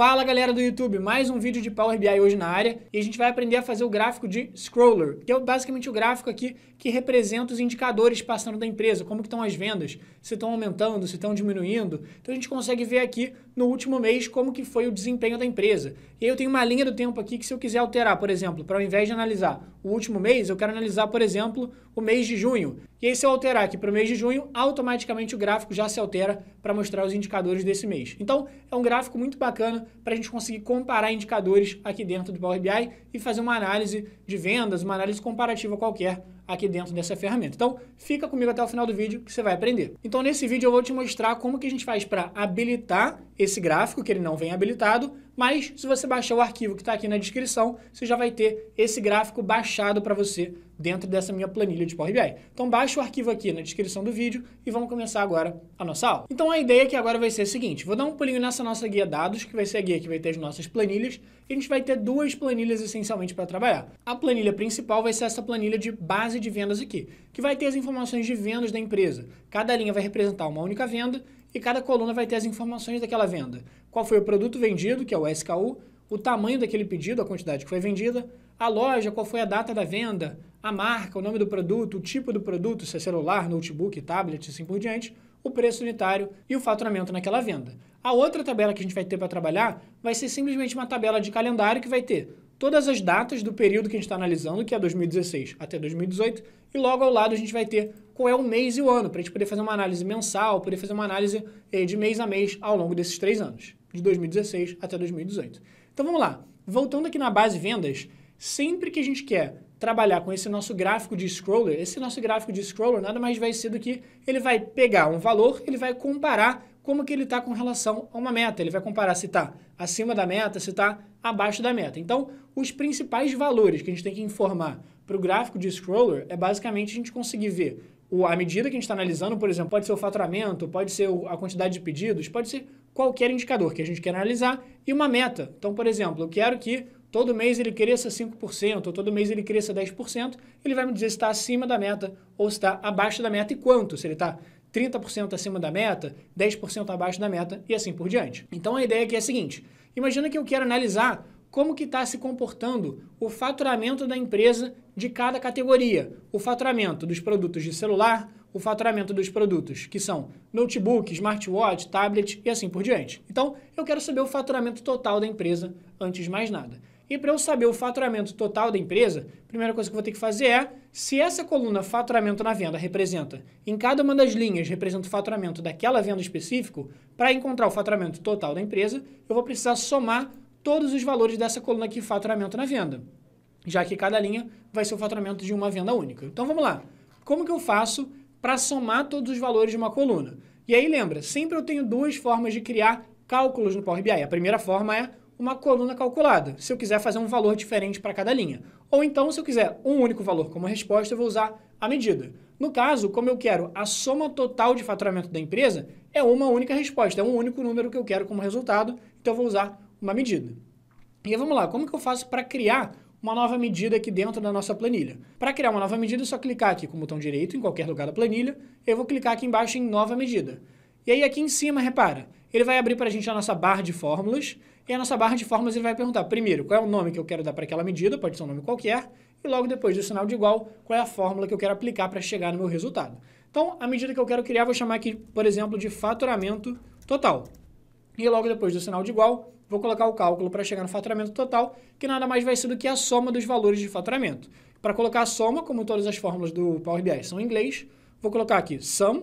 Fala galera do YouTube, mais um vídeo de Power BI hoje na área e a gente vai aprender a fazer o gráfico de scroller, que é basicamente o gráfico aqui que representa os indicadores passando da empresa, como estão as vendas, se estão aumentando, se estão diminuindo. Então a gente consegue ver aqui no último mês como que foi o desempenho da empresa. E aí eu tenho uma linha do tempo aqui que se eu quiser alterar, por exemplo, para ao invés de analisar o último mês, eu quero analisar, por exemplo, o mês de junho. E aí, se eu alterar aqui para o mês de junho, automaticamente o gráfico já se altera para mostrar os indicadores desse mês. Então, é um gráfico muito bacana para a gente conseguir comparar indicadores aqui dentro do Power BI e fazer uma análise de vendas, uma análise comparativa qualquer aqui dentro dessa ferramenta. Então, fica comigo até o final do vídeo que você vai aprender. Então, nesse vídeo eu vou te mostrar como que a gente faz para habilitar esse gráfico, que ele não vem habilitado, mas se você baixar o arquivo que está aqui na descrição, você já vai ter esse gráfico baixado para você dentro dessa minha planilha de Power BI. Então baixa o arquivo aqui na descrição do vídeo e vamos começar agora a nossa aula. Então a ideia aqui agora vai ser a seguinte, vou dar um pulinho nessa nossa guia dados, que vai ser a guia que vai ter as nossas planilhas, e a gente vai ter duas planilhas essencialmente para trabalhar. A planilha principal vai ser essa planilha de base de vendas aqui, que vai ter as informações de vendas da empresa. Cada linha vai representar uma única venda e cada coluna vai ter as informações daquela venda. Qual foi o produto vendido, que é o SKU, o tamanho daquele pedido, a quantidade que foi vendida, a loja, qual foi a data da venda, a marca, o nome do produto, o tipo do produto, se é celular, notebook, tablet e assim por diante, o preço unitário e o faturamento naquela venda. A outra tabela que a gente vai ter para trabalhar vai ser simplesmente uma tabela de calendário que vai ter todas as datas do período que a gente está analisando, que é 2016 até 2018, e logo ao lado a gente vai ter qual é o mês e o ano, para a gente poder fazer uma análise mensal, poder fazer uma análise eh, de mês a mês ao longo desses três anos, de 2016 até 2018. Então vamos lá. Voltando aqui na base vendas, sempre que a gente quer trabalhar com esse nosso gráfico de scroller, esse nosso gráfico de scroller nada mais vai ser do que ele vai pegar um valor, ele vai comparar como que ele está com relação a uma meta. Ele vai comparar se está acima da meta, se está abaixo da meta. Então, os principais valores que a gente tem que informar para o gráfico de scroller é basicamente a gente conseguir ver o, a medida que a gente está analisando, por exemplo, pode ser o faturamento, pode ser a quantidade de pedidos, pode ser qualquer indicador que a gente quer analisar e uma meta. Então, por exemplo, eu quero que todo mês ele cresça 5%, ou todo mês ele cresça 10%, ele vai me dizer se está acima da meta ou se está abaixo da meta e quanto, se ele está 30% acima da meta, 10% abaixo da meta e assim por diante. Então a ideia aqui é a seguinte, imagina que eu quero analisar como que está se comportando o faturamento da empresa de cada categoria. O faturamento dos produtos de celular, o faturamento dos produtos que são notebook, smartwatch, tablet e assim por diante. Então, eu quero saber o faturamento total da empresa antes de mais nada. E para eu saber o faturamento total da empresa, a primeira coisa que eu vou ter que fazer é, se essa coluna faturamento na venda representa, em cada uma das linhas representa o faturamento daquela venda específico, para encontrar o faturamento total da empresa, eu vou precisar somar todos os valores dessa coluna aqui, faturamento na venda, já que cada linha vai ser o faturamento de uma venda única. Então vamos lá, como que eu faço para somar todos os valores de uma coluna? E aí lembra, sempre eu tenho duas formas de criar cálculos no Power BI. A primeira forma é uma coluna calculada, se eu quiser fazer um valor diferente para cada linha. Ou então, se eu quiser um único valor como resposta, eu vou usar a medida. No caso, como eu quero a soma total de faturamento da empresa, é uma única resposta, é um único número que eu quero como resultado, então eu vou usar uma medida. E vamos lá, como que eu faço para criar uma nova medida aqui dentro da nossa planilha? Para criar uma nova medida, é só clicar aqui com o botão direito em qualquer lugar da planilha, eu vou clicar aqui embaixo em nova medida. E aí aqui em cima, repara, ele vai abrir para a gente a nossa barra de fórmulas, e a nossa barra de fórmulas ele vai perguntar, primeiro, qual é o nome que eu quero dar para aquela medida, pode ser um nome qualquer, e logo depois do sinal de igual, qual é a fórmula que eu quero aplicar para chegar no meu resultado. Então, a medida que eu quero criar, vou chamar aqui, por exemplo, de faturamento total. E logo depois do sinal de igual, vou colocar o cálculo para chegar no faturamento total, que nada mais vai ser do que a soma dos valores de faturamento. Para colocar a soma, como todas as fórmulas do Power BI são em inglês, vou colocar aqui sum,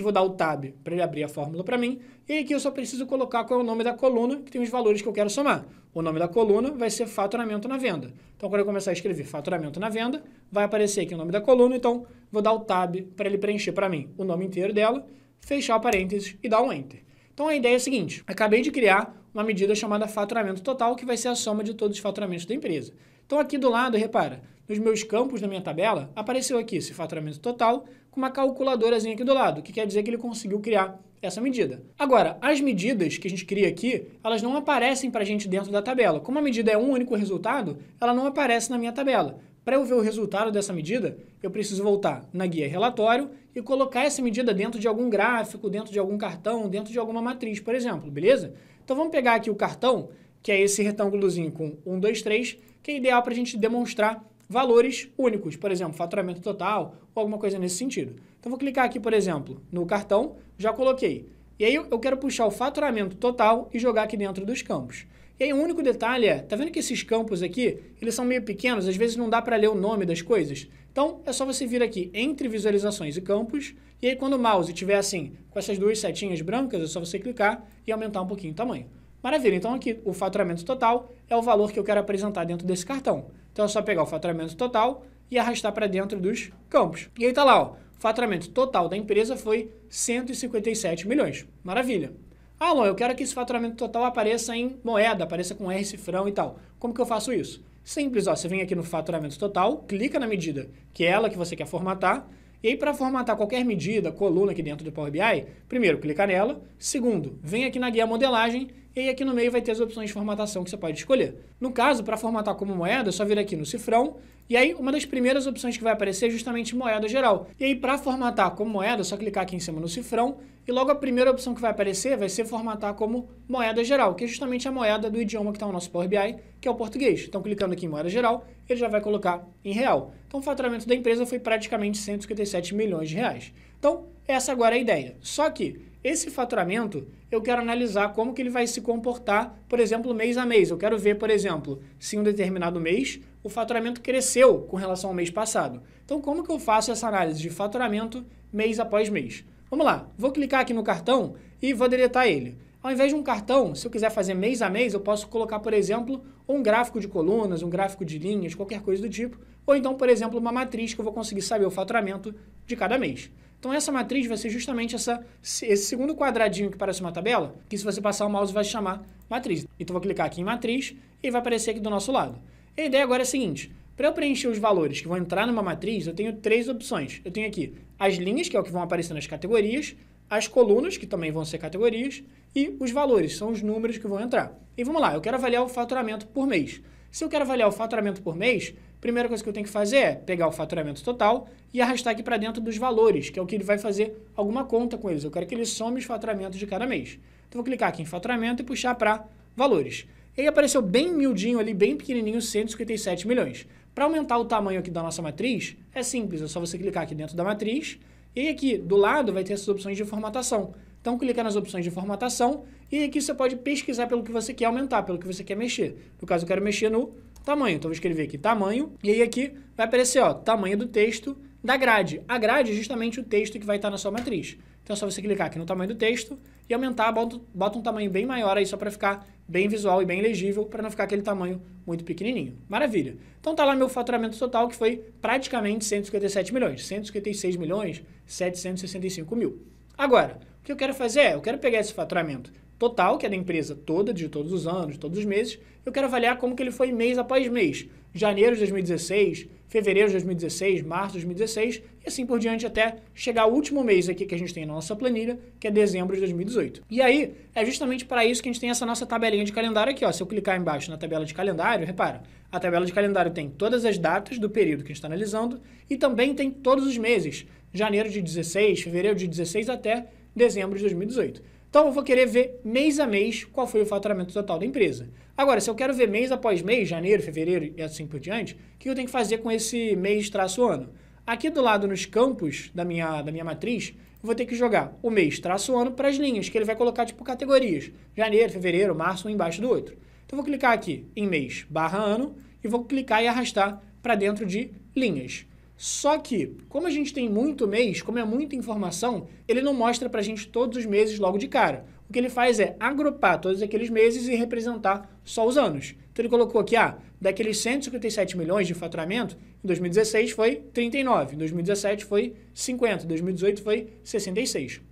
e vou dar o tab para ele abrir a fórmula para mim. E aqui eu só preciso colocar qual é o nome da coluna, que tem os valores que eu quero somar. O nome da coluna vai ser faturamento na venda. Então, quando eu começar a escrever faturamento na venda, vai aparecer aqui o nome da coluna, então vou dar o tab para ele preencher para mim o nome inteiro dela, fechar parênteses e dar um enter. Então, a ideia é a seguinte, acabei de criar uma medida chamada faturamento total, que vai ser a soma de todos os faturamentos da empresa. Então, aqui do lado, repara, nos meus campos da minha tabela, apareceu aqui esse faturamento total, com uma calculadorazinha aqui do lado, que quer dizer que ele conseguiu criar essa medida. Agora, as medidas que a gente cria aqui, elas não aparecem para a gente dentro da tabela. Como a medida é um único resultado, ela não aparece na minha tabela. Para eu ver o resultado dessa medida, eu preciso voltar na guia relatório e colocar essa medida dentro de algum gráfico, dentro de algum cartão, dentro de alguma matriz, por exemplo, beleza? Então vamos pegar aqui o cartão, que é esse retângulozinho com 1, 2, 3, que é ideal para a gente demonstrar valores únicos, por exemplo, faturamento total ou alguma coisa nesse sentido. Então, vou clicar aqui, por exemplo, no cartão, já coloquei. E aí eu quero puxar o faturamento total e jogar aqui dentro dos campos. E aí o um único detalhe é, tá vendo que esses campos aqui, eles são meio pequenos, às vezes não dá para ler o nome das coisas. Então é só você vir aqui entre visualizações e campos, e aí quando o mouse estiver assim, com essas duas setinhas brancas, é só você clicar e aumentar um pouquinho o tamanho. Maravilha, então aqui o faturamento total é o valor que eu quero apresentar dentro desse cartão. Então é só pegar o faturamento total e arrastar para dentro dos campos. E aí está lá, ó, o faturamento total da empresa foi 157 milhões. Maravilha. Ah, eu quero que esse faturamento total apareça em moeda, apareça com R cifrão e tal. Como que eu faço isso? Simples, ó, você vem aqui no faturamento total, clica na medida que é ela que você quer formatar, e aí para formatar qualquer medida, coluna aqui dentro do Power BI, primeiro, clica nela, segundo, vem aqui na guia modelagem e aqui no meio vai ter as opções de formatação que você pode escolher. No caso, para formatar como moeda, é só vir aqui no cifrão. E aí, uma das primeiras opções que vai aparecer é justamente moeda geral. E aí, para formatar como moeda, é só clicar aqui em cima no cifrão. E logo a primeira opção que vai aparecer vai ser formatar como moeda geral, que é justamente a moeda do idioma que está no nosso Power BI, que é o português. Então, clicando aqui em moeda geral, ele já vai colocar em real. Então, o faturamento da empresa foi praticamente 157 milhões de reais. Então, essa agora é a ideia. Só que esse faturamento eu quero analisar como que ele vai se comportar, por exemplo, mês a mês. Eu quero ver, por exemplo, se um determinado mês o faturamento cresceu com relação ao mês passado. Então, como que eu faço essa análise de faturamento mês após mês? Vamos lá, vou clicar aqui no cartão e vou deletar ele. Ao invés de um cartão, se eu quiser fazer mês a mês, eu posso colocar, por exemplo, um gráfico de colunas, um gráfico de linhas, qualquer coisa do tipo, ou então, por exemplo, uma matriz que eu vou conseguir saber o faturamento de cada mês. Então, essa matriz vai ser justamente essa, esse segundo quadradinho que parece uma tabela, que se você passar o mouse vai chamar matriz. Então, vou clicar aqui em matriz e vai aparecer aqui do nosso lado. a ideia agora é a seguinte, para eu preencher os valores que vão entrar numa matriz, eu tenho três opções. Eu tenho aqui as linhas, que é o que vão aparecer nas categorias, as colunas, que também vão ser categorias, e os valores, são os números que vão entrar. E vamos lá, eu quero avaliar o faturamento por mês. Se eu quero avaliar o faturamento por mês, primeira coisa que eu tenho que fazer é pegar o faturamento total e arrastar aqui para dentro dos valores, que é o que ele vai fazer alguma conta com eles. Eu quero que ele some os faturamentos de cada mês. Então, vou clicar aqui em faturamento e puxar para valores. E aí apareceu bem miudinho ali, bem pequenininho, 157 milhões. Para aumentar o tamanho aqui da nossa matriz, é simples, é só você clicar aqui dentro da matriz e aqui do lado vai ter essas opções de formatação. Então, clica nas opções de formatação e aqui você pode pesquisar pelo que você quer aumentar, pelo que você quer mexer. No caso, eu quero mexer no tamanho. Então, eu vou escrever aqui tamanho, e aí aqui vai aparecer, ó, tamanho do texto da grade. A grade é justamente o texto que vai estar na sua matriz. Então é só você clicar aqui no tamanho do texto e aumentar, bota, bota um tamanho bem maior aí só para ficar bem visual e bem legível, para não ficar aquele tamanho muito pequenininho. Maravilha. Então tá lá meu faturamento total que foi praticamente 157 milhões, 156 milhões 765 mil. Agora, o que eu quero fazer é, eu quero pegar esse faturamento total, que é da empresa toda, de todos os anos, de todos os meses, eu quero avaliar como que ele foi mês após mês. Janeiro de 2016, fevereiro de 2016, março de 2016 e assim por diante até chegar ao último mês aqui que a gente tem na nossa planilha, que é dezembro de 2018. E aí, é justamente para isso que a gente tem essa nossa tabelinha de calendário aqui. Ó. Se eu clicar embaixo na tabela de calendário, repara, a tabela de calendário tem todas as datas do período que a gente está analisando e também tem todos os meses, janeiro de 16, fevereiro de 16 até dezembro de 2018. Então eu vou querer ver mês a mês qual foi o faturamento total da empresa. Agora, se eu quero ver mês após mês, janeiro, fevereiro e assim por diante, o que eu tenho que fazer com esse mês traço ano? Aqui do lado nos campos da minha, da minha matriz, eu vou ter que jogar o mês traço ano para as linhas, que ele vai colocar tipo categorias. Janeiro, fevereiro, março, um embaixo do outro. Então eu vou clicar aqui em mês barra ano e vou clicar e arrastar para dentro de linhas. Só que, como a gente tem muito mês, como é muita informação, ele não mostra para a gente todos os meses logo de cara. O que ele faz é agrupar todos aqueles meses e representar só os anos. Então ele colocou aqui, ah, daqueles 157 milhões de faturamento, em 2016 foi 39, em 2017 foi 50, em 2018 foi 66.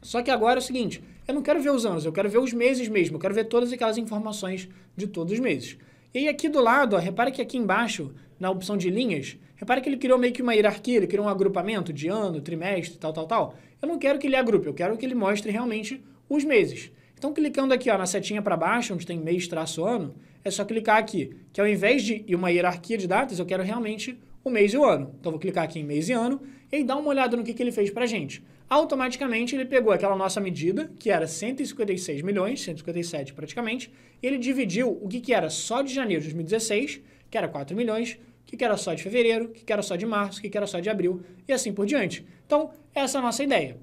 Só que agora é o seguinte, eu não quero ver os anos, eu quero ver os meses mesmo, eu quero ver todas aquelas informações de todos os meses. E aqui do lado, ó, repara que aqui embaixo na opção de linhas, repara que ele criou meio que uma hierarquia, ele criou um agrupamento de ano, trimestre, tal, tal, tal. Eu não quero que ele agrupe, eu quero que ele mostre realmente os meses. Então, clicando aqui ó, na setinha para baixo, onde tem mês, traço, ano, é só clicar aqui, que ao invés de uma hierarquia de datas, eu quero realmente o mês e o ano. Então, vou clicar aqui em mês e ano e dar uma olhada no que, que ele fez para a gente. Automaticamente, ele pegou aquela nossa medida, que era 156 milhões, 157 praticamente, e ele dividiu o que, que era só de janeiro de 2016, que era 4 milhões, que, era só de fevereiro, que, era só de março, que, que era só de abril e assim por diante. Então, essa é a nossa ideia.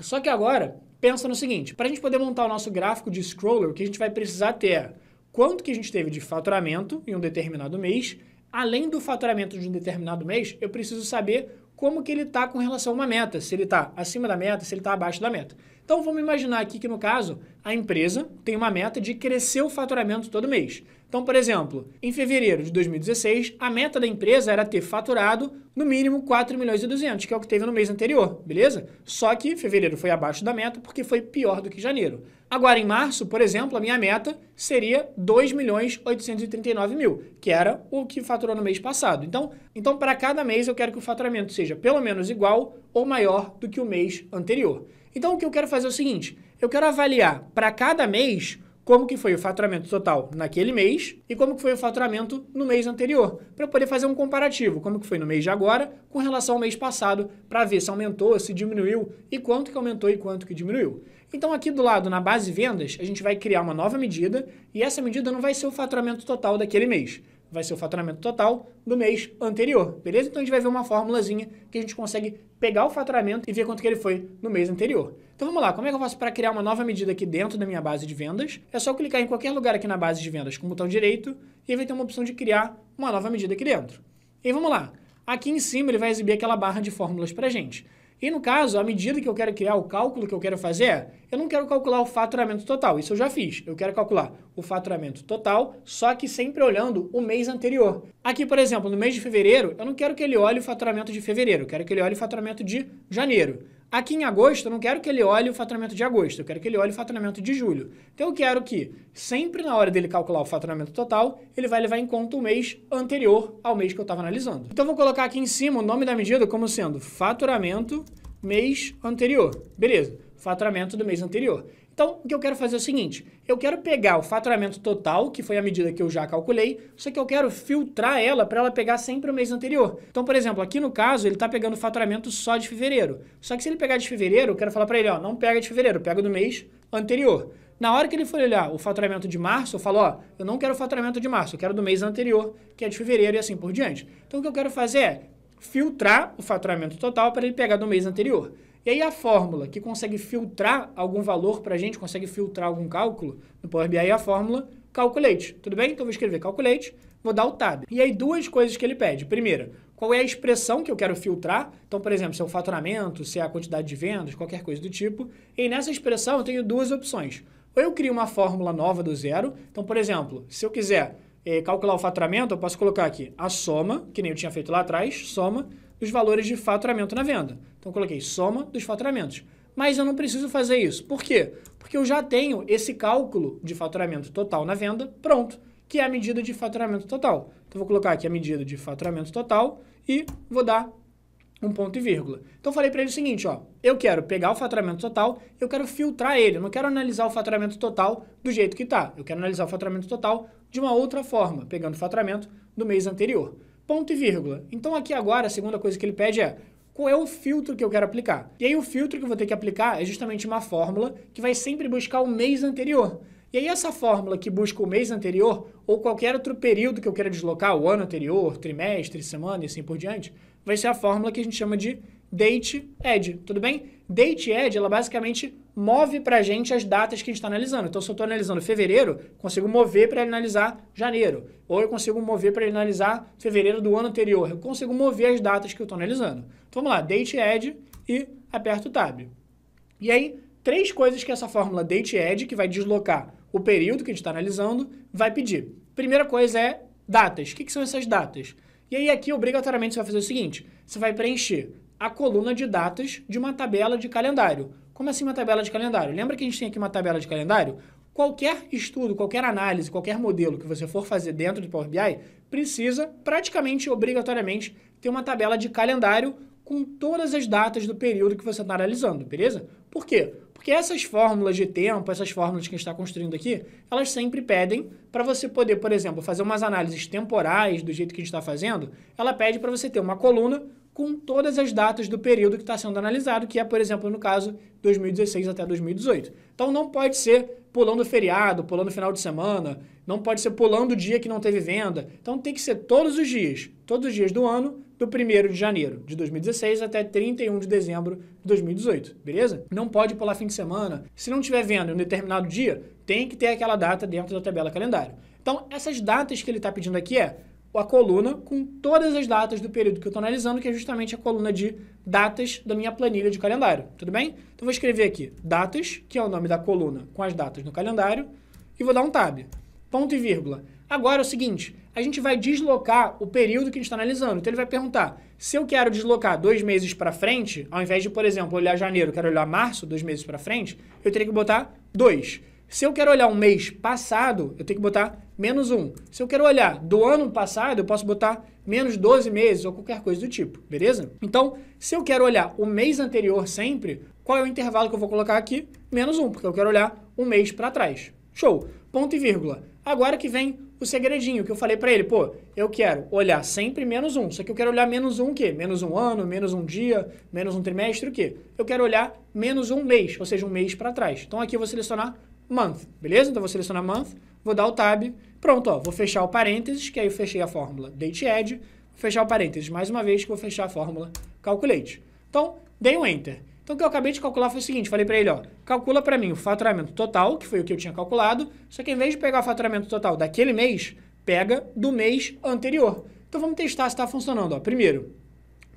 Só que agora, pensa no seguinte, para a gente poder montar o nosso gráfico de scroller, o que a gente vai precisar ter é quanto que a gente teve de faturamento em um determinado mês, além do faturamento de um determinado mês, eu preciso saber como que ele está com relação a uma meta, se ele está acima da meta, se ele está abaixo da meta. Então vamos imaginar aqui que no caso, a empresa tem uma meta de crescer o faturamento todo mês. Então, por exemplo, em fevereiro de 2016, a meta da empresa era ter faturado no mínimo 4 milhões e 200, que é o que teve no mês anterior, beleza? Só que fevereiro foi abaixo da meta porque foi pior do que janeiro. Agora, em março, por exemplo, a minha meta seria 2 milhões 839 mil, que era o que faturou no mês passado. Então, então para cada mês eu quero que o faturamento seja pelo menos igual ou maior do que o mês anterior. Então, o que eu quero fazer é o seguinte, eu quero avaliar para cada mês como que foi o faturamento total naquele mês e como que foi o faturamento no mês anterior, para poder fazer um comparativo, como que foi no mês de agora com relação ao mês passado, para ver se aumentou, se diminuiu e quanto que aumentou e quanto que diminuiu. Então aqui do lado, na base vendas, a gente vai criar uma nova medida e essa medida não vai ser o faturamento total daquele mês vai ser o faturamento total do mês anterior, beleza? Então a gente vai ver uma formulazinha que a gente consegue pegar o faturamento e ver quanto que ele foi no mês anterior. Então vamos lá, como é que eu faço para criar uma nova medida aqui dentro da minha base de vendas? É só clicar em qualquer lugar aqui na base de vendas com o botão direito e aí vai ter uma opção de criar uma nova medida aqui dentro. E vamos lá, aqui em cima ele vai exibir aquela barra de fórmulas para a gente. E no caso, à medida que eu quero criar o cálculo que eu quero fazer, eu não quero calcular o faturamento total, isso eu já fiz. Eu quero calcular o faturamento total, só que sempre olhando o mês anterior. Aqui, por exemplo, no mês de fevereiro, eu não quero que ele olhe o faturamento de fevereiro, eu quero que ele olhe o faturamento de janeiro. Aqui em agosto, eu não quero que ele olhe o faturamento de agosto, eu quero que ele olhe o faturamento de julho. Então, eu quero que, sempre na hora dele calcular o faturamento total, ele vai levar em conta o mês anterior ao mês que eu estava analisando. Então, eu vou colocar aqui em cima o nome da medida como sendo faturamento mês anterior. Beleza, faturamento do mês anterior. Então, o que eu quero fazer é o seguinte: eu quero pegar o faturamento total, que foi a medida que eu já calculei, só que eu quero filtrar ela para ela pegar sempre o mês anterior. Então, por exemplo, aqui no caso, ele está pegando o faturamento só de fevereiro. Só que se ele pegar de fevereiro, eu quero falar para ele: ó, não pega de fevereiro, pega do mês anterior. Na hora que ele for olhar o faturamento de março, eu falo, ó, eu não quero o faturamento de março, eu quero do mês anterior, que é de fevereiro e assim por diante. Então, o que eu quero fazer é filtrar o faturamento total para ele pegar do mês anterior. E aí a fórmula que consegue filtrar algum valor para a gente, consegue filtrar algum cálculo, no Power BI é a fórmula calculate, tudo bem? Então vou escrever calculate, vou dar o tab. E aí duas coisas que ele pede. Primeira, qual é a expressão que eu quero filtrar? Então, por exemplo, se é o faturamento, se é a quantidade de vendas, qualquer coisa do tipo. E nessa expressão eu tenho duas opções. Ou eu crio uma fórmula nova do zero. Então, por exemplo, se eu quiser eh, calcular o faturamento, eu posso colocar aqui a soma, que nem eu tinha feito lá atrás, soma dos valores de faturamento na venda. Então eu coloquei soma dos faturamentos. Mas eu não preciso fazer isso. Por quê? Porque eu já tenho esse cálculo de faturamento total na venda pronto, que é a medida de faturamento total. Então eu vou colocar aqui a medida de faturamento total e vou dar um ponto e vírgula. Então eu falei para ele o seguinte, ó, eu quero pegar o faturamento total, eu quero filtrar ele, eu não quero analisar o faturamento total do jeito que está, eu quero analisar o faturamento total de uma outra forma, pegando o faturamento do mês anterior. Ponto e vírgula. Então aqui agora a segunda coisa que ele pede é, qual é o filtro que eu quero aplicar. E aí o filtro que eu vou ter que aplicar é justamente uma fórmula que vai sempre buscar o mês anterior. E aí essa fórmula que busca o mês anterior ou qualquer outro período que eu queira deslocar, o ano anterior, trimestre, semana e assim por diante, vai ser a fórmula que a gente chama de date edge, tudo bem? Date Edge, ela basicamente move para a gente as datas que a gente está analisando. Então, se eu estou analisando fevereiro, consigo mover para analisar janeiro. Ou eu consigo mover para analisar fevereiro do ano anterior. Eu consigo mover as datas que eu estou analisando. Então, vamos lá, Date Edge e aperto Tab. E aí, três coisas que essa fórmula Date Edge, que vai deslocar o período que a gente está analisando, vai pedir. Primeira coisa é datas. O que, que são essas datas? E aí, aqui, obrigatoriamente, você vai fazer o seguinte. Você vai preencher a coluna de datas de uma tabela de calendário. Como assim uma tabela de calendário? Lembra que a gente tem aqui uma tabela de calendário? Qualquer estudo, qualquer análise, qualquer modelo que você for fazer dentro do Power BI precisa, praticamente obrigatoriamente, ter uma tabela de calendário com todas as datas do período que você está analisando, beleza? Por quê? Porque essas fórmulas de tempo, essas fórmulas que a gente está construindo aqui, elas sempre pedem para você poder, por exemplo, fazer umas análises temporais do jeito que a gente está fazendo, ela pede para você ter uma coluna com todas as datas do período que está sendo analisado, que é, por exemplo, no caso, 2016 até 2018. Então não pode ser pulando feriado, pulando final de semana, não pode ser pulando o dia que não teve venda. Então tem que ser todos os dias, todos os dias do ano, do 1 de janeiro de 2016 até 31 de dezembro de 2018, beleza? Não pode pular fim de semana. Se não tiver venda em um determinado dia, tem que ter aquela data dentro da tabela calendário. Então essas datas que ele está pedindo aqui é a coluna com todas as datas do período que eu estou analisando, que é justamente a coluna de datas da minha planilha de calendário, tudo bem? Então, vou escrever aqui datas, que é o nome da coluna com as datas no calendário, e vou dar um tab, ponto e vírgula. Agora é o seguinte, a gente vai deslocar o período que a gente está analisando. Então, ele vai perguntar, se eu quero deslocar dois meses para frente, ao invés de, por exemplo, olhar janeiro, quero olhar março, dois meses para frente, eu teria que botar dois. Se eu quero olhar um mês passado, eu tenho que botar menos 1. Se eu quero olhar do ano passado, eu posso botar menos 12 meses ou qualquer coisa do tipo, beleza? Então, se eu quero olhar o mês anterior sempre, qual é o intervalo que eu vou colocar aqui? Menos 1, porque eu quero olhar um mês para trás. Show, ponto e vírgula. Agora que vem o segredinho que eu falei para ele, pô, eu quero olhar sempre menos um, só que eu quero olhar menos um o quê? Menos um ano, menos um dia, menos um trimestre, o quê? Eu quero olhar menos um mês, ou seja, um mês para trás. Então aqui eu vou selecionar month, beleza? Então eu vou selecionar month, vou dar o tab Pronto, ó, vou fechar o parênteses, que aí eu fechei a fórmula date add, vou fechar o parênteses mais uma vez, que vou fechar a fórmula calculate. Então, dei um enter. Então, o que eu acabei de calcular foi o seguinte, falei para ele, ó, calcula para mim o faturamento total, que foi o que eu tinha calculado, só que em vez de pegar o faturamento total daquele mês, pega do mês anterior. Então, vamos testar se está funcionando. Ó. Primeiro,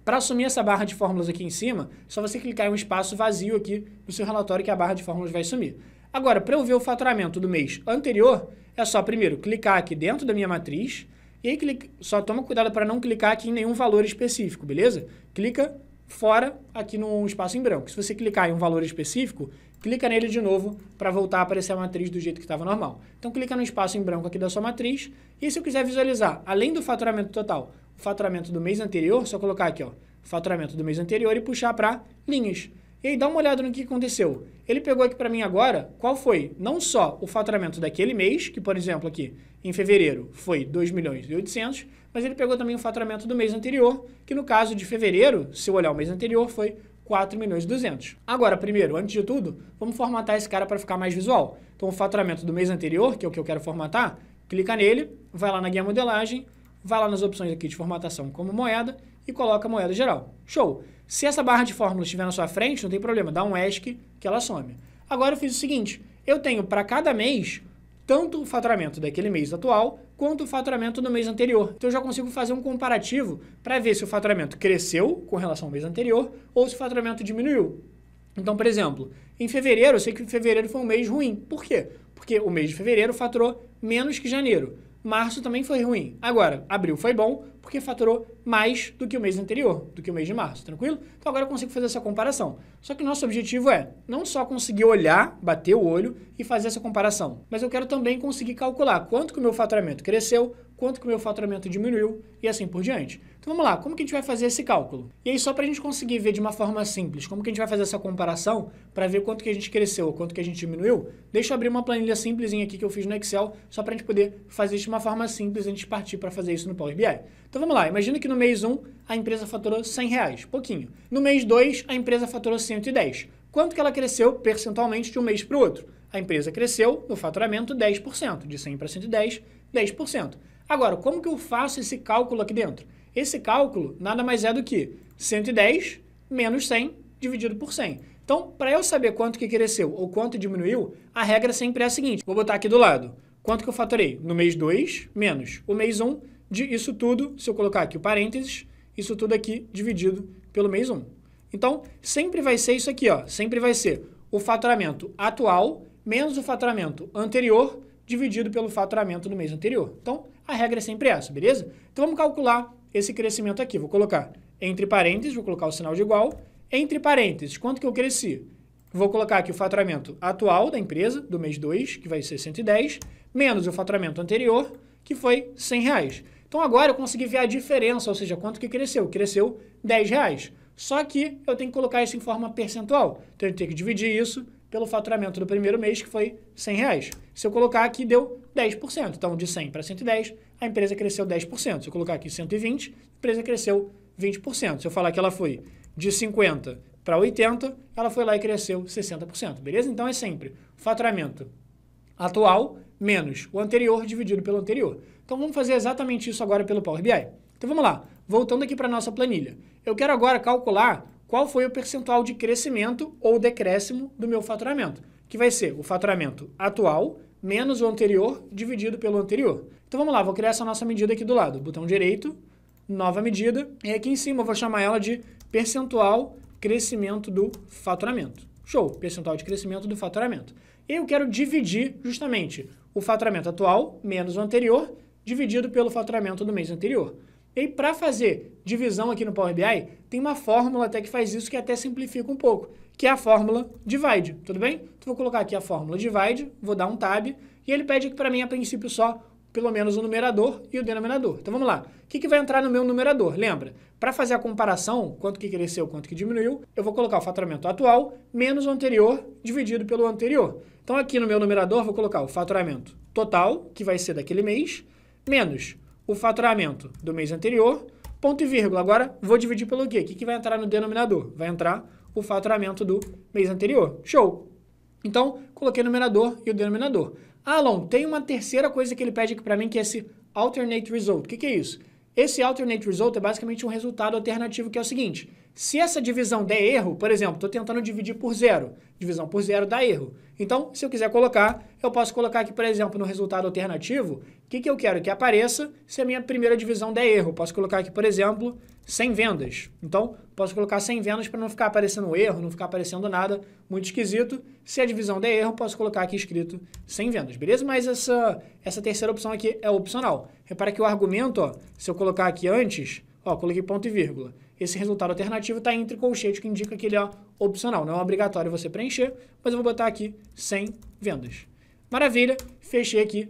para assumir essa barra de fórmulas aqui em cima, só você clicar em um espaço vazio aqui no seu relatório que a barra de fórmulas vai sumir. Agora, para eu ver o faturamento do mês anterior, é só primeiro clicar aqui dentro da minha matriz e aí clica, só toma cuidado para não clicar aqui em nenhum valor específico, beleza? Clica fora aqui no espaço em branco. Se você clicar em um valor específico, clica nele de novo para voltar a aparecer a matriz do jeito que estava normal. Então clica no espaço em branco aqui da sua matriz e se eu quiser visualizar, além do faturamento total, o faturamento do mês anterior, só colocar aqui ó, faturamento do mês anterior e puxar para linhas. E aí dá uma olhada no que aconteceu. Ele pegou aqui para mim agora qual foi não só o faturamento daquele mês, que por exemplo aqui em fevereiro foi 2 milhões e 800, mas ele pegou também o faturamento do mês anterior, que no caso de fevereiro, se eu olhar o mês anterior, foi 4 milhões e 200. Agora, primeiro, antes de tudo, vamos formatar esse cara para ficar mais visual. Então, o faturamento do mês anterior, que é o que eu quero formatar, clica nele, vai lá na guia modelagem, vai lá nas opções aqui de formatação como moeda e coloca a moeda geral. Show! Se essa barra de fórmula estiver na sua frente, não tem problema, dá um ESC que ela some. Agora eu fiz o seguinte, eu tenho para cada mês tanto o faturamento daquele mês atual quanto o faturamento do mês anterior. Então eu já consigo fazer um comparativo para ver se o faturamento cresceu com relação ao mês anterior ou se o faturamento diminuiu. Então, por exemplo, em fevereiro, eu sei que fevereiro foi um mês ruim. Por quê? Porque o mês de fevereiro faturou menos que janeiro. Março também foi ruim. Agora, abril foi bom, porque faturou mais do que o mês anterior, do que o mês de março, tranquilo? Então agora eu consigo fazer essa comparação. Só que o nosso objetivo é não só conseguir olhar, bater o olho e fazer essa comparação, mas eu quero também conseguir calcular quanto que o meu faturamento cresceu, quanto que o meu faturamento diminuiu e assim por diante. Então vamos lá, como que a gente vai fazer esse cálculo? E aí só para a gente conseguir ver de uma forma simples, como que a gente vai fazer essa comparação para ver quanto que a gente cresceu, quanto que a gente diminuiu, deixa eu abrir uma planilha simplesinha aqui que eu fiz no Excel, só para a gente poder fazer isso de uma forma simples, a gente partir para fazer isso no Power BI. Então vamos lá, imagina que no mês 1 a empresa faturou 100 reais, pouquinho. No mês 2 a empresa faturou 110. Quanto que ela cresceu percentualmente de um mês para o outro? A empresa cresceu no faturamento 10%, de 100 para 110, 10%. Agora, como que eu faço esse cálculo aqui dentro? Esse cálculo nada mais é do que 110 menos 100 dividido por 100. Então, para eu saber quanto que cresceu ou quanto diminuiu, a regra sempre é a seguinte. Vou botar aqui do lado. Quanto que eu faturei? No mês 2, menos o mês 1, de isso tudo, se eu colocar aqui o parênteses, isso tudo aqui dividido pelo mês 1. Então, sempre vai ser isso aqui, ó, sempre vai ser o faturamento atual menos o faturamento anterior dividido pelo faturamento do mês anterior. Então, a regra é sempre essa, beleza? Então, vamos calcular esse crescimento aqui. Vou colocar entre parênteses, vou colocar o sinal de igual, entre parênteses, quanto que eu cresci? Vou colocar aqui o faturamento atual da empresa, do mês 2, que vai ser 110, menos o faturamento anterior, que foi 100 reais. Então agora eu consegui ver a diferença, ou seja, quanto que cresceu? Cresceu 10 reais. Só que eu tenho que colocar isso em forma percentual. Então eu tenho que dividir isso pelo faturamento do primeiro mês, que foi 100 reais. Se eu colocar aqui, deu 10%. Então, de 100 para 110, a empresa cresceu 10%. Se eu colocar aqui 120, a empresa cresceu 20%. Se eu falar que ela foi de 50 para 80, ela foi lá e cresceu 60%, beleza? Então, é sempre faturamento atual menos o anterior dividido pelo anterior. Então vamos fazer exatamente isso agora pelo Power BI. Então vamos lá, voltando aqui para a nossa planilha. Eu quero agora calcular qual foi o percentual de crescimento ou decréscimo do meu faturamento, que vai ser o faturamento atual menos o anterior dividido pelo anterior. Então vamos lá, vou criar essa nossa medida aqui do lado, botão direito, nova medida, e aqui em cima eu vou chamar ela de percentual crescimento do faturamento. Show, percentual de crescimento do faturamento. E eu quero dividir justamente o faturamento atual menos o anterior dividido pelo faturamento do mês anterior. E para fazer divisão aqui no Power BI, tem uma fórmula até que faz isso que até simplifica um pouco, que é a fórmula divide, tudo bem? Então vou colocar aqui a fórmula divide, vou dar um tab, e ele pede aqui para mim, a princípio, só pelo menos o numerador e o denominador. Então vamos lá. O que, que vai entrar no meu numerador? Lembra, para fazer a comparação, quanto que cresceu, quanto que diminuiu, eu vou colocar o faturamento atual menos o anterior dividido pelo anterior. Então aqui no meu numerador vou colocar o faturamento total, que vai ser daquele mês, menos o faturamento do mês anterior, ponto e vírgula. Agora, vou dividir pelo quê? O que, que vai entrar no denominador? Vai entrar o faturamento do mês anterior. Show! Então, coloquei o numerador e o denominador. Alon, tem uma terceira coisa que ele pede aqui para mim, que é esse alternate result. O que, que é isso? Esse alternate result é basicamente um resultado alternativo, que é o seguinte. Se essa divisão der erro, por exemplo, estou tentando dividir por zero. Divisão por zero dá erro. Então, se eu quiser colocar, eu posso colocar aqui, por exemplo, no resultado alternativo, o que, que eu quero que apareça se a minha primeira divisão der erro. Posso colocar aqui, por exemplo, sem vendas. Então, posso colocar sem vendas para não ficar aparecendo erro, não ficar aparecendo nada muito esquisito. Se a divisão der erro, posso colocar aqui escrito sem vendas, beleza? Mas essa, essa terceira opção aqui é opcional. Repara que o argumento, ó, se eu colocar aqui antes, ó, coloquei ponto e vírgula esse resultado alternativo está entre colchete, que indica que ele é opcional, não é obrigatório você preencher, mas eu vou botar aqui 100 vendas. Maravilha, fechei aqui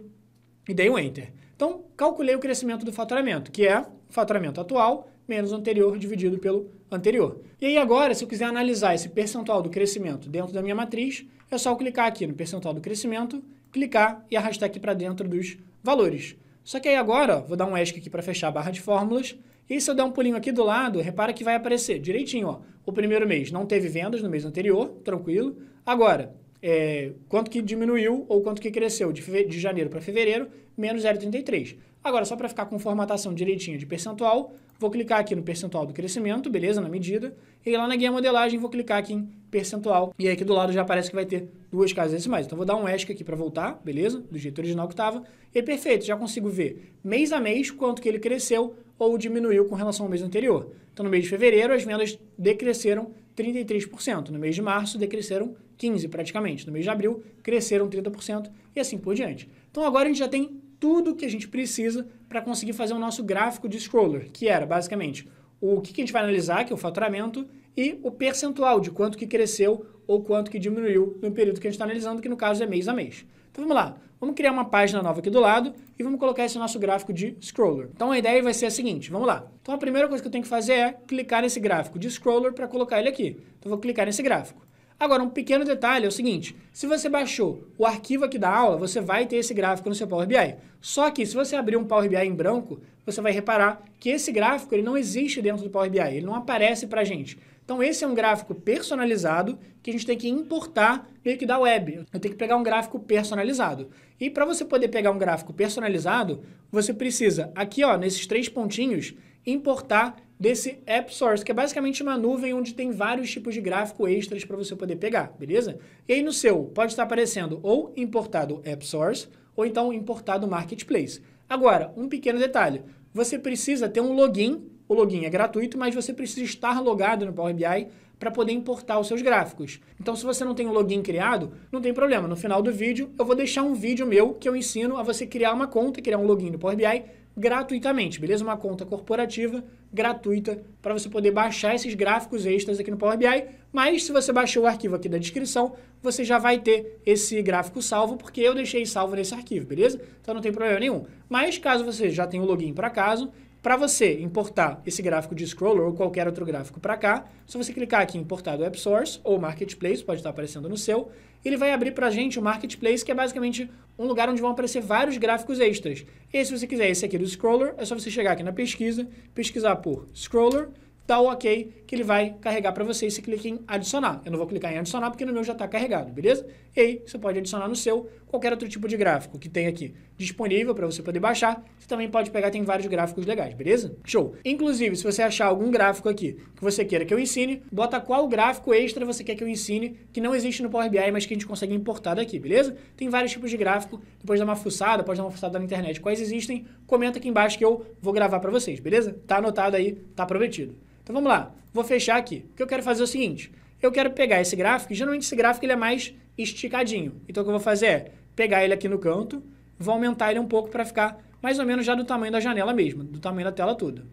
e dei um Enter. Então, calculei o crescimento do faturamento, que é o faturamento atual menos o anterior dividido pelo anterior. E aí agora, se eu quiser analisar esse percentual do crescimento dentro da minha matriz, é só clicar aqui no percentual do crescimento, clicar e arrastar aqui para dentro dos valores. Só que aí agora, ó, vou dar um ESC aqui para fechar a barra de fórmulas, e se eu der um pulinho aqui do lado, repara que vai aparecer direitinho, ó. O primeiro mês não teve vendas no mês anterior, tranquilo. Agora, é, quanto que diminuiu ou quanto que cresceu de, de janeiro para fevereiro, menos 0,33. Agora, só para ficar com formatação direitinha de percentual, Vou clicar aqui no percentual do crescimento, beleza, na medida. E lá na guia modelagem vou clicar aqui em percentual. E aí aqui do lado já parece que vai ter duas casas decimais. Então vou dar um ESC aqui para voltar, beleza? Do jeito original que estava. E perfeito, já consigo ver mês a mês quanto que ele cresceu ou diminuiu com relação ao mês anterior. Então no mês de fevereiro as vendas decresceram 33%, no mês de março decresceram 15% praticamente, no mês de abril cresceram 30% e assim por diante. Então agora a gente já tem tudo que a gente precisa para conseguir fazer o nosso gráfico de scroller, que era basicamente o que, a gente vai analisar, que é o faturamento, e o percentual de quanto que cresceu ou quanto que diminuiu no período que a gente está analisando, que no caso é mês a mês. Então vamos lá, vamos criar uma página nova aqui do lado e vamos colocar esse nosso gráfico de scroller. Então a ideia vai ser a seguinte, vamos lá. Então a primeira coisa que eu tenho que fazer é clicar nesse gráfico de scroller para colocar ele aqui. Então eu vou clicar nesse gráfico. Agora, um pequeno detalhe é o seguinte, se você baixou o arquivo aqui da aula, você vai ter esse gráfico no seu Power BI. Só que se você abrir um Power BI em branco, você vai reparar que esse gráfico ele não existe dentro do Power BI, ele não aparece para a gente. Então esse é um gráfico personalizado que a gente tem que importar meio que da web. Eu tenho que pegar um gráfico personalizado. E para você poder pegar um gráfico personalizado, você precisa aqui ó, nesses três pontinhos, importar desse App Source, que é basicamente uma nuvem onde tem vários tipos de gráfico extras para você poder pegar, beleza? E aí no seu pode estar aparecendo ou importado App Source ou então importado Marketplace. Agora, um pequeno detalhe, você precisa ter um login, o login é gratuito, mas você precisa estar logado no Power BI para poder importar os seus gráficos. Então, se você não tem o um login criado, não tem problema. No final do vídeo, eu vou deixar um vídeo meu que eu ensino a você criar uma conta, criar um login no Power BI gratuitamente, beleza? Uma conta corporativa gratuita para você poder baixar esses gráficos extras aqui no Power BI, mas se você baixou o arquivo aqui da descrição, você já vai ter esse gráfico salvo, porque eu deixei salvo nesse arquivo, beleza? Então não tem problema nenhum. Mas caso você já tenha o login para caso, para você importar esse gráfico de scroller ou qualquer outro gráfico para cá, se você clicar aqui em importar do App Source ou Marketplace, pode estar aparecendo no seu, ele vai abrir para a gente o Marketplace, que é basicamente um lugar onde vão aparecer vários gráficos extras. E se você quiser esse aqui do scroller, é só você chegar aqui na pesquisa, pesquisar por scroller, dá tá o OK que ele vai carregar para você e você clica em adicionar. Eu não vou clicar em adicionar porque no meu já está carregado, beleza? E aí você pode adicionar no seu qualquer outro tipo de gráfico que tem aqui disponível para você poder baixar. Você também pode pegar, tem vários gráficos legais, beleza? Show! Inclusive, se você achar algum gráfico aqui que você queira que eu ensine, bota qual gráfico extra você quer que eu ensine, que não existe no Power BI, mas que a gente consegue importar daqui, beleza? Tem vários tipos de gráfico, depois dá uma fuçada, pode dar uma fuçada na internet, quais existem, comenta aqui embaixo que eu vou gravar para vocês, beleza? Tá anotado aí, tá prometido. Então vamos lá, vou fechar aqui. O que eu quero fazer é o seguinte, eu quero pegar esse gráfico, e geralmente esse gráfico ele é mais esticadinho. Então o que eu vou fazer é, pegar ele aqui no canto, vou aumentar ele um pouco para ficar mais ou menos já do tamanho da janela mesmo, do tamanho da tela toda.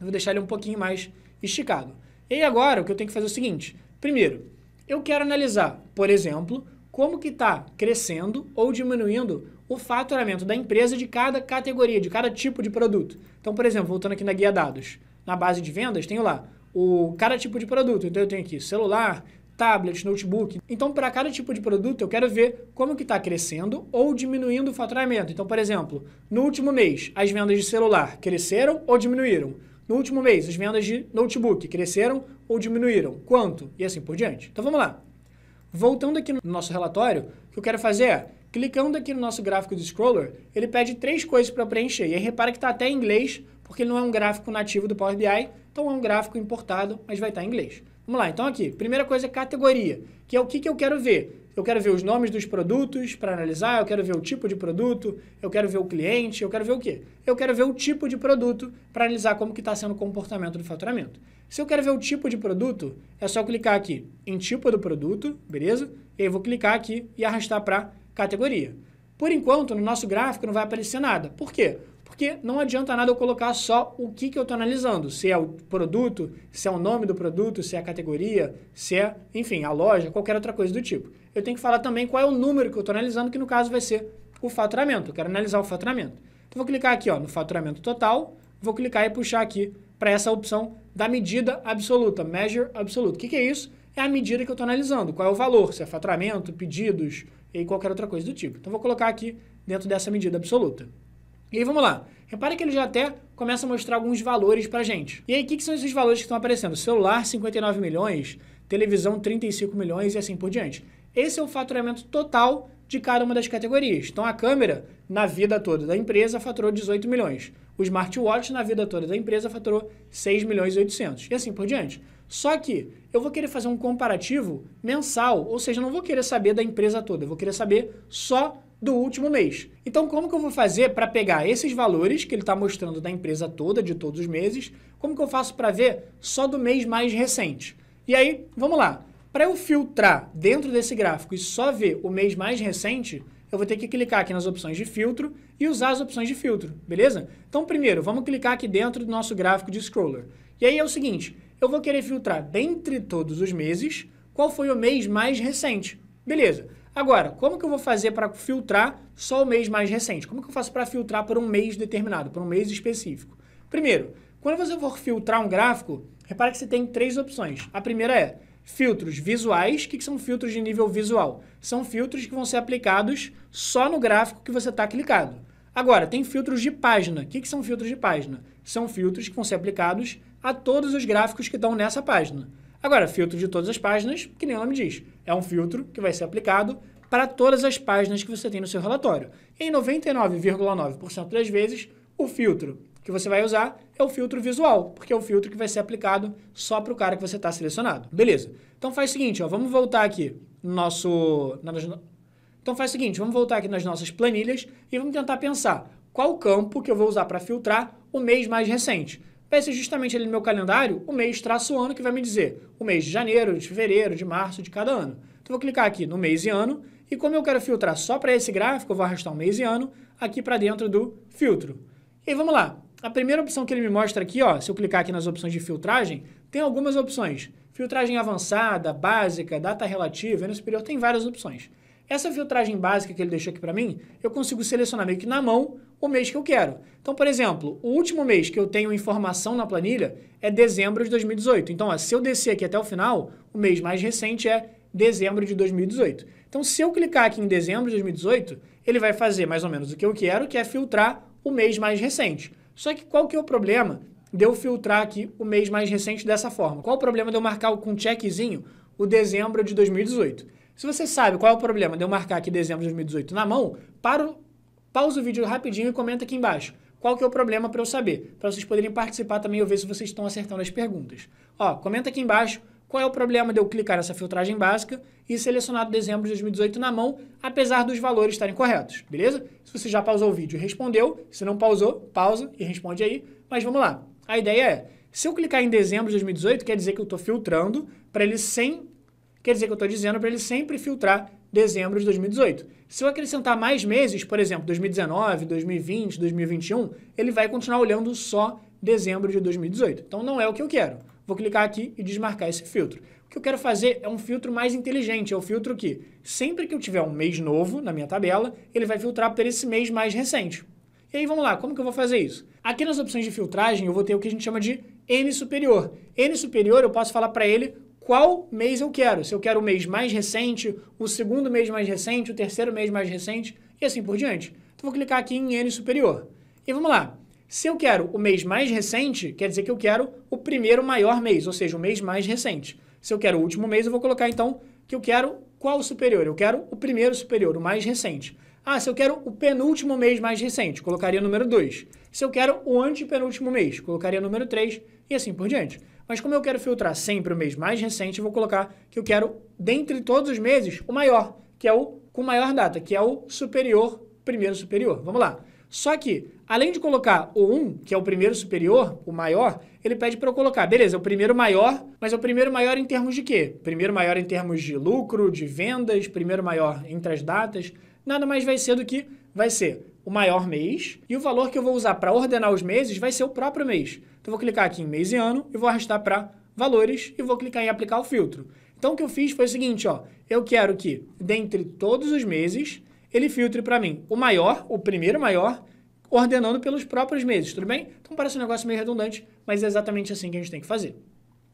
vou deixar ele um pouquinho mais esticado. E agora o que eu tenho que fazer é o seguinte. Primeiro, eu quero analisar, por exemplo, como que está crescendo ou diminuindo o faturamento da empresa de cada categoria, de cada tipo de produto. Então, por exemplo, voltando aqui na guia dados, na base de vendas, tenho lá o cada tipo de produto. Então, eu tenho aqui celular, tablet, notebook. Então, para cada tipo de produto, eu quero ver como que está crescendo ou diminuindo o faturamento. Então, por exemplo, no último mês, as vendas de celular cresceram ou diminuíram? No último mês, as vendas de notebook cresceram ou diminuíram? Quanto? E assim por diante. Então, vamos lá. Voltando aqui no nosso relatório, o que eu quero fazer é, clicando aqui no nosso gráfico do scroller, ele pede três coisas para preencher. E aí repara que está até em inglês, porque ele não é um gráfico nativo do Power BI, então é um gráfico importado, mas vai estar tá em inglês. Vamos lá, então aqui, primeira coisa é categoria, que é o que, que eu quero ver. Eu quero ver os nomes dos produtos para analisar, eu quero ver o tipo de produto, eu quero ver o cliente, eu quero ver o quê? Eu quero ver o tipo de produto para analisar como que está sendo o comportamento do faturamento. Se eu quero ver o tipo de produto, é só clicar aqui em tipo do produto, beleza? E aí eu vou clicar aqui e arrastar para categoria. Por enquanto, no nosso gráfico não vai aparecer nada. Por quê? Porque não adianta nada eu colocar só o que, que eu estou analisando. Se é o produto, se é o nome do produto, se é a categoria, se é, enfim, a loja, qualquer outra coisa do tipo. Eu tenho que falar também qual é o número que eu estou analisando, que no caso vai ser o faturamento. Eu quero analisar o faturamento. Então, vou clicar aqui ó, no faturamento total, vou clicar e puxar aqui para essa opção da medida absoluta, measure absolute. O que, que é isso? É a medida que eu estou analisando, qual é o valor, se é faturamento, pedidos e qualquer outra coisa do tipo. Então, vou colocar aqui dentro dessa medida absoluta. E aí vamos lá. Repare que ele já até começa a mostrar alguns valores para gente. E aí, o que, que, são esses valores que estão aparecendo? Celular, 59 milhões, televisão, 35 milhões e assim por diante. Esse é o faturamento total de cada uma das categorias. Então, a câmera, na vida toda da empresa, faturou 18 milhões. O smartwatch, na vida toda da empresa, faturou 6 milhões e 800. E assim por diante. Só que eu vou querer fazer um comparativo mensal, ou seja, não vou querer saber da empresa toda, eu vou querer saber só do último mês. Então, como que eu vou fazer para pegar esses valores que ele está mostrando da empresa toda, de todos os meses, como que eu faço para ver só do mês mais recente? E aí, vamos lá. Para eu filtrar dentro desse gráfico e só ver o mês mais recente, eu vou ter que clicar aqui nas opções de filtro e usar as opções de filtro, beleza? Então, primeiro, vamos clicar aqui dentro do nosso gráfico de scroller. E aí é o seguinte, eu vou querer filtrar dentre todos os meses qual foi o mês mais recente, beleza? Agora, como que eu vou fazer para filtrar só o mês mais recente? Como que eu faço para filtrar por um mês determinado, por um mês específico? Primeiro, quando você for filtrar um gráfico, repare que você tem três opções. A primeira é filtros visuais. O que são filtros de nível visual? São filtros que vão ser aplicados só no gráfico que você está clicado. Agora, tem filtros de página. O que são filtros de página? São filtros que vão ser aplicados a todos os gráficos que estão nessa página. Agora, filtro de todas as páginas, que nem o nome diz, é um filtro que vai ser aplicado para todas as páginas que você tem no seu relatório. em 99,9% das vezes, o filtro que você vai usar é o filtro visual, porque é o filtro que vai ser aplicado só para o cara que você está selecionado. Beleza. Então faz o seguinte, ó, vamos voltar aqui no nosso... então faz o seguinte, vamos voltar aqui nas nossas planilhas e vamos tentar pensar qual campo que eu vou usar para filtrar o mês mais recente vai ser justamente ali no meu calendário o mês traço o ano que vai me dizer o mês de janeiro, de fevereiro, de março, de cada ano. Então, vou clicar aqui no mês e ano, e como eu quero filtrar só para esse gráfico, eu vou arrastar o mês e ano aqui para dentro do filtro. E vamos lá. A primeira opção que ele me mostra aqui, ó, se eu clicar aqui nas opções de filtragem, tem algumas opções. Filtragem avançada, básica, data relativa, ano superior, tem várias opções. Essa filtragem básica que ele deixou aqui para mim, eu consigo selecionar meio que na mão o mês que eu quero. Então, por exemplo, o último mês que eu tenho informação na planilha é dezembro de 2018. Então, ó, se eu descer aqui até o final, o mês mais recente é dezembro de 2018. Então, se eu clicar aqui em dezembro de 2018, ele vai fazer mais ou menos o que eu quero, que é filtrar o mês mais recente. Só que qual que é o problema de eu filtrar aqui o mês mais recente dessa forma? Qual o problema de eu marcar com um checkzinho o dezembro de 2018? Se você sabe qual é o problema de eu marcar aqui dezembro de 2018 na mão, para o pausa o vídeo rapidinho e comenta aqui embaixo. Qual que é o problema para eu saber? Para vocês poderem participar também e ver se vocês estão acertando as perguntas. Ó, comenta aqui embaixo qual é o problema de eu clicar nessa filtragem básica e selecionar dezembro de 2018 na mão, apesar dos valores estarem corretos, beleza? Se você já pausou o vídeo e respondeu, se não pausou, pausa e responde aí. Mas vamos lá. A ideia é, se eu clicar em dezembro de 2018, quer dizer que eu estou filtrando para ele sem... Quer dizer que eu estou dizendo para ele sempre filtrar dezembro de 2018. Se eu acrescentar mais meses, por exemplo, 2019, 2020, 2021, ele vai continuar olhando só dezembro de 2018. Então não é o que eu quero. Vou clicar aqui e desmarcar esse filtro. O que eu quero fazer é um filtro mais inteligente, é o um filtro que, sempre que eu tiver um mês novo na minha tabela, ele vai filtrar por esse mês mais recente. E aí vamos lá, como que eu vou fazer isso? Aqui nas opções de filtragem eu vou ter o que a gente chama de N superior. N superior eu posso falar para ele qual mês eu quero. Se eu quero o mês mais recente, o segundo mês mais recente, o terceiro mês mais recente e assim por diante. Então vou clicar aqui em N superior. E vamos lá. Se eu quero o mês mais recente, quer dizer que eu quero o primeiro maior mês, ou seja, o mês mais recente. Se eu quero o último mês, eu vou colocar então que eu quero qual superior? Eu quero o primeiro superior, o mais recente. Ah, se eu quero o penúltimo mês mais recente, colocaria o número 2. Se eu quero o antepenúltimo mês, colocaria o número 3 e assim por diante. Mas como eu quero filtrar sempre o mês mais recente, eu vou colocar que eu quero, dentre todos os meses, o maior, que é o com maior data, que é o superior, primeiro superior. Vamos lá. Só que, além de colocar o 1, que é o primeiro superior, o maior, ele pede para eu colocar, beleza, o primeiro maior, mas é o primeiro maior em termos de quê? Primeiro maior em termos de lucro, de vendas, primeiro maior entre as datas, nada mais vai ser do que vai ser o maior mês e o valor que eu vou usar para ordenar os meses vai ser o próprio mês. Então, eu vou clicar aqui em mês e ano e vou arrastar para valores e vou clicar em aplicar o filtro. Então, o que eu fiz foi o seguinte, ó, eu quero que, dentre todos os meses, ele filtre para mim o maior, o primeiro maior, ordenando pelos próprios meses, tudo bem? Então, parece um negócio meio redundante, mas é exatamente assim que a gente tem que fazer.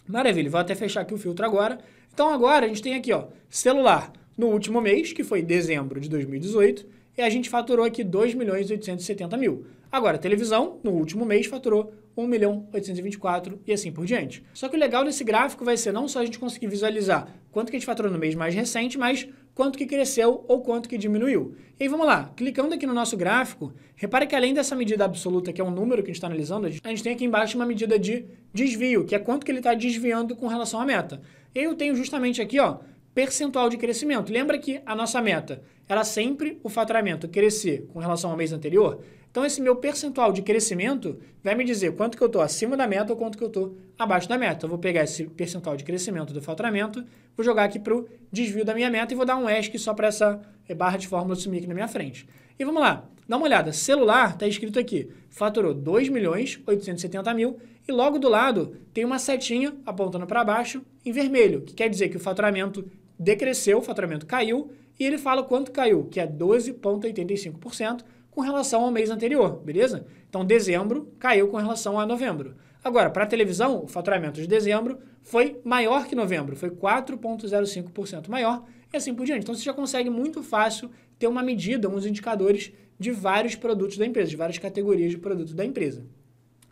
Maravilha, vou até fechar aqui o filtro agora. Então, agora a gente tem aqui, ó, celular no último mês, que foi dezembro de 2018, e a gente faturou aqui 2 milhões e 870 mil. Agora, a televisão, no último mês, faturou 1 milhão 824 e assim por diante. Só que o legal desse gráfico vai ser não só a gente conseguir visualizar quanto que a gente faturou no mês mais recente, mas quanto que cresceu ou quanto que diminuiu. E aí vamos lá, clicando aqui no nosso gráfico, repare que além dessa medida absoluta, que é um número que a gente está analisando, a gente tem aqui embaixo uma medida de desvio, que é quanto que ele está desviando com relação à meta. Eu tenho justamente aqui, ó, percentual de crescimento. Lembra que a nossa meta era sempre o faturamento crescer com relação ao mês anterior? Então, esse meu percentual de crescimento vai me dizer quanto que eu estou acima da meta ou quanto que eu estou abaixo da meta. Eu vou pegar esse percentual de crescimento do faturamento, vou jogar aqui para o desvio da minha meta e vou dar um ESC só para essa eh, barra de fórmula sumir aqui na minha frente. E vamos lá, dá uma olhada. Celular está escrito aqui, faturou 2 milhões 870 mil e logo do lado tem uma setinha apontando para baixo em vermelho, que quer dizer que o faturamento decresceu, o faturamento caiu, e ele fala quanto caiu, que é 12,85% com relação ao mês anterior, beleza? Então, dezembro caiu com relação a novembro. Agora, para a televisão, o faturamento de dezembro foi maior que novembro, foi 4,05% maior e assim por diante. Então, você já consegue muito fácil ter uma medida, uns indicadores de vários produtos da empresa, de várias categorias de produtos da empresa.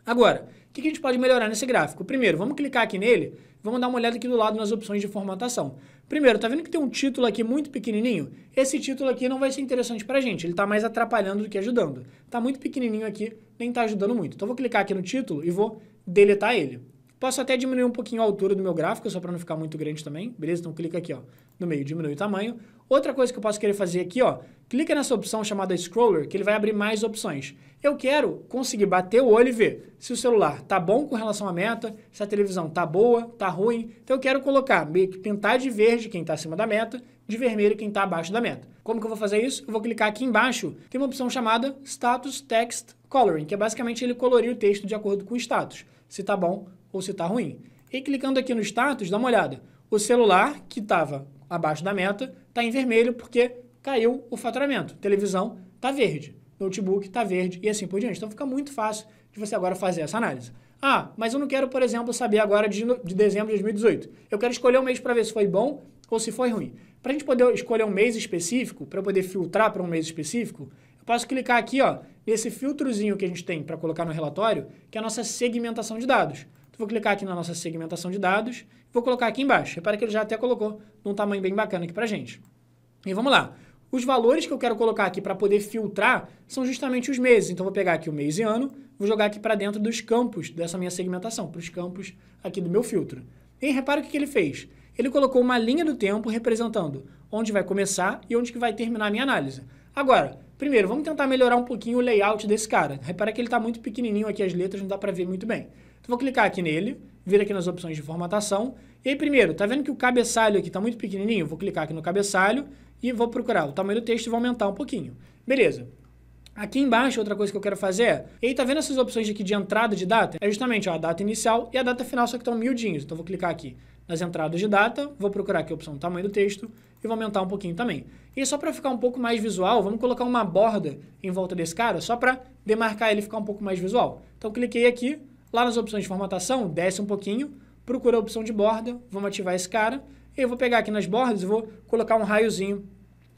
Agora, o que a gente pode melhorar nesse gráfico? Primeiro, vamos clicar aqui nele, vamos dar uma olhada aqui do lado nas opções de formatação. Primeiro, tá vendo que tem um título aqui muito pequenininho? Esse título aqui não vai ser interessante para a gente, ele está mais atrapalhando do que ajudando. Está muito pequenininho aqui, nem está ajudando muito. Então vou clicar aqui no título e vou deletar ele. Posso até diminuir um pouquinho a altura do meu gráfico, só para não ficar muito grande também, beleza? Então clica aqui ó, no meio, diminui o tamanho. Outra coisa que eu posso querer fazer aqui, ó, clica nessa opção chamada Scroller, que ele vai abrir mais opções. Eu quero conseguir bater o olho e ver se o celular tá bom com relação à meta, se a televisão tá boa, tá ruim. Então eu quero colocar, pintar de verde quem está acima da meta, de vermelho quem está abaixo da meta. Como que eu vou fazer isso? Eu vou clicar aqui embaixo, tem uma opção chamada Status Text Coloring, que é basicamente ele colorir o texto de acordo com o status, se tá bom ou se tá ruim. E clicando aqui no status, dá uma olhada. O celular que estava abaixo da meta, está em vermelho porque caiu o faturamento. Televisão está verde, notebook está verde e assim por diante. Então fica muito fácil de você agora fazer essa análise. Ah, mas eu não quero, por exemplo, saber agora de, de dezembro de 2018. Eu quero escolher um mês para ver se foi bom ou se foi ruim. Para a gente poder escolher um mês específico, para poder filtrar para um mês específico, eu posso clicar aqui ó, nesse filtrozinho que a gente tem para colocar no relatório, que é a nossa segmentação de dados vou clicar aqui na nossa segmentação de dados, vou colocar aqui embaixo. Repara que ele já até colocou num tamanho bem bacana aqui para gente. E vamos lá. Os valores que eu quero colocar aqui para poder filtrar são justamente os meses. Então, vou pegar aqui o mês e ano, vou jogar aqui para dentro dos campos dessa minha segmentação, para os campos aqui do meu filtro. E repara o que, ele fez. Ele colocou uma linha do tempo representando onde vai começar e onde que vai terminar a minha análise. Agora, primeiro, vamos tentar melhorar um pouquinho o layout desse cara. Repara que ele está muito pequenininho aqui, as letras não dá para ver muito bem. Então, vou clicar aqui nele, vir aqui nas opções de formatação. E aí, primeiro, tá vendo que o cabeçalho aqui está muito pequenininho? Vou clicar aqui no cabeçalho e vou procurar o tamanho do texto e vou aumentar um pouquinho. Beleza. Aqui embaixo, outra coisa que eu quero fazer é... E aí, tá vendo essas opções aqui de entrada de data? É justamente ó, a data inicial e a data final, só que estão miudinhos. Então, vou clicar aqui nas entradas de data, vou procurar aqui a opção tamanho do texto e vou aumentar um pouquinho também. E só para ficar um pouco mais visual, vamos colocar uma borda em volta desse cara, só para demarcar ele ficar um pouco mais visual. Então, cliquei aqui, Lá nas opções de formatação, desce um pouquinho, procura a opção de borda, vamos ativar esse cara. Eu vou pegar aqui nas bordas e vou colocar um raiozinho,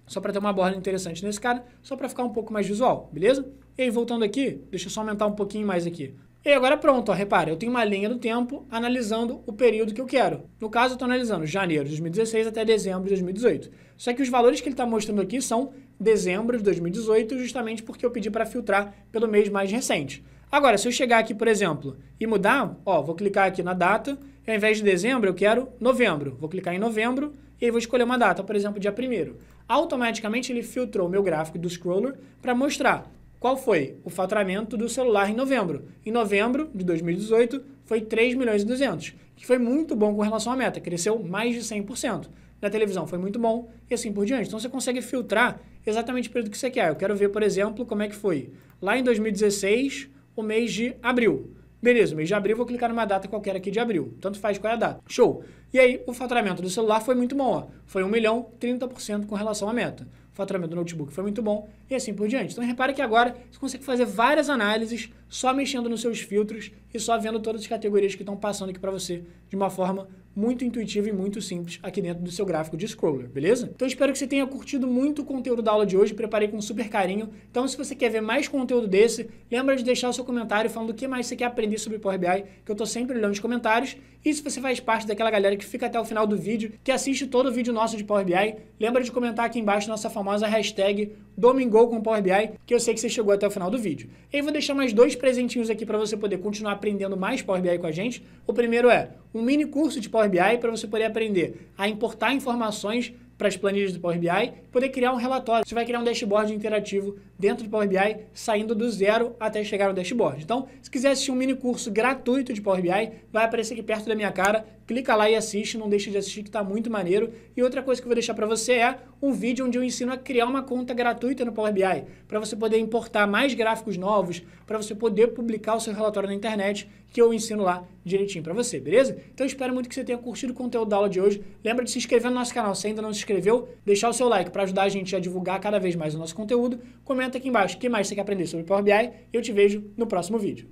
só para ter uma borda interessante nesse cara, só para ficar um pouco mais visual, beleza? E aí, voltando aqui, deixa eu só aumentar um pouquinho mais aqui. E agora pronto, ó, repara, eu tenho uma linha do tempo analisando o período que eu quero. No caso, eu estou analisando janeiro de 2016 até dezembro de 2018. Só que os valores que ele está mostrando aqui são dezembro de 2018, justamente porque eu pedi para filtrar pelo mês mais recente. Agora, se eu chegar aqui, por exemplo, e mudar, ó, vou clicar aqui na data, ao invés de dezembro, eu quero novembro. Vou clicar em novembro e aí vou escolher uma data, por exemplo, dia 1 Automaticamente ele filtrou o meu gráfico do scroller para mostrar qual foi o faturamento do celular em novembro. Em novembro de 2018 foi 3 milhões e 200, que foi muito bom com relação à meta, cresceu mais de 100%. Na televisão foi muito bom e assim por diante. Então você consegue filtrar exatamente o período que você quer. Eu quero ver, por exemplo, como é que foi lá em 2016 o mês de abril. Beleza, mês de abril, vou clicar numa data qualquer aqui de abril. Tanto faz qual é a data. Show. E aí, o faturamento do celular foi muito bom. Ó. Foi 1 milhão, 30% com relação à meta. O faturamento do notebook foi muito bom e assim por diante. Então, repare que agora você consegue fazer várias análises só mexendo nos seus filtros e só vendo todas as categorias que estão passando aqui para você de uma forma muito intuitivo e muito simples aqui dentro do seu gráfico de scroller, beleza? Então espero que você tenha curtido muito o conteúdo da aula de hoje, preparei com super carinho. Então se você quer ver mais conteúdo desse, lembra de deixar o seu comentário falando o que mais você quer aprender sobre Power BI, que eu estou sempre olhando os comentários. E se você faz parte daquela galera que fica até o final do vídeo, que assiste todo o vídeo nosso de Power BI, lembra de comentar aqui embaixo nossa famosa hashtag Domingou com Power BI, que eu sei que você chegou até o final do vídeo. E vou deixar mais dois presentinhos aqui para você poder continuar aprendendo mais Power BI com a gente. O primeiro é um mini curso de Power BI para você poder aprender a importar informações para as planilhas do Power BI, poder criar um relatório. Você vai criar um dashboard interativo dentro do Power BI, saindo do zero até chegar no dashboard. Então, se quiser assistir um mini curso gratuito de Power BI, vai aparecer aqui perto da minha cara, clica lá e assiste, não deixa de assistir que está muito maneiro. E outra coisa que eu vou deixar para você é um vídeo onde eu ensino a criar uma conta gratuita no Power BI, para você poder importar mais gráficos novos, para você poder publicar o seu relatório na internet que eu ensino lá direitinho para você, beleza? Então espero muito que você tenha curtido o conteúdo da aula de hoje. Lembra de se inscrever no nosso canal se ainda não se inscreveu, deixar o seu like para ajudar a gente a divulgar cada vez mais o nosso conteúdo. Comenta aqui embaixo o que mais você quer aprender sobre Power BI e eu te vejo no próximo vídeo.